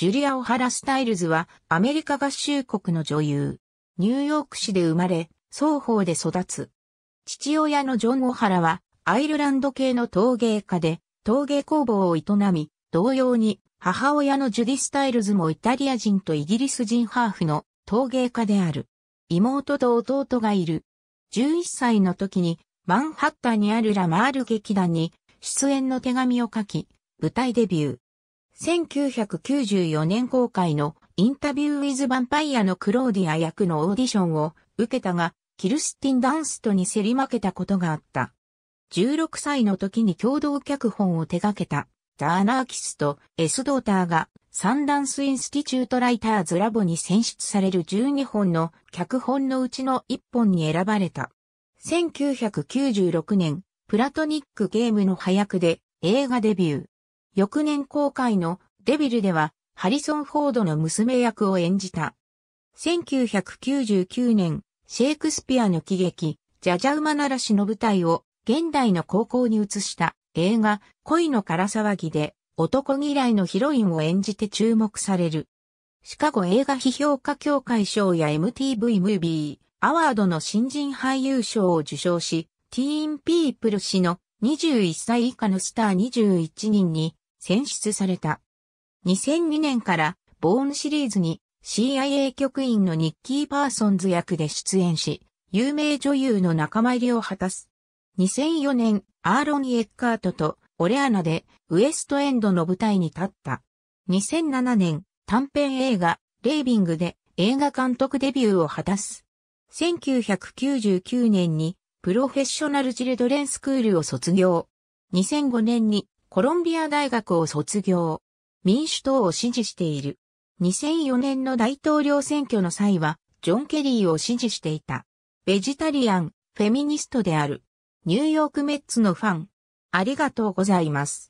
ジュリア・オハラ・スタイルズはアメリカ合衆国の女優。ニューヨーク市で生まれ、双方で育つ。父親のジョン・オハラはアイルランド系の陶芸家で陶芸工房を営み、同様に母親のジュディ・スタイルズもイタリア人とイギリス人ハーフの陶芸家である。妹と弟がいる。11歳の時にマンハッタンにあるラマール劇団に出演の手紙を書き、舞台デビュー。1994年公開のインタビュー・ウィズ・ヴァンパイアのクローディア役のオーディションを受けたが、キルスティン・ダンストに競り負けたことがあった。16歳の時に共同脚本を手掛けた、ザ・アナーキスとエス・ドーターが、サンダンス・インスティチュート・ライターズ・ラボに選出される12本の脚本のうちの1本に選ばれた。1996年、プラトニック・ゲームの早くで映画デビュー。翌年公開のデビルではハリソン・フォードの娘役を演じた。1999年、シェイクスピアの喜劇、ジャジャウマならしの舞台を現代の高校に移した映画恋の唐騒ぎで男嫌いのヒロインを演じて注目される。シカゴ映画批評家協会賞や MTV ムービーアワードの新人俳優賞を受賞し、ティーンピープル氏の21歳以下のスター21人に選出された。2002年からボーンシリーズに CIA 局員のニッキー・パーソンズ役で出演し、有名女優の仲間入りを果たす。2004年、アーロン・エッカートとオレアナでウエストエンドの舞台に立った。2007年、短編映画、レイビングで映画監督デビューを果たす。1999年にプロフェッショナルチルドレンスクールを卒業。2005年にコロンビア大学を卒業。民主党を支持している。2004年の大統領選挙の際は、ジョン・ケリーを支持していた。ベジタリアン、フェミニストである。ニューヨークメッツのファン。ありがとうございます。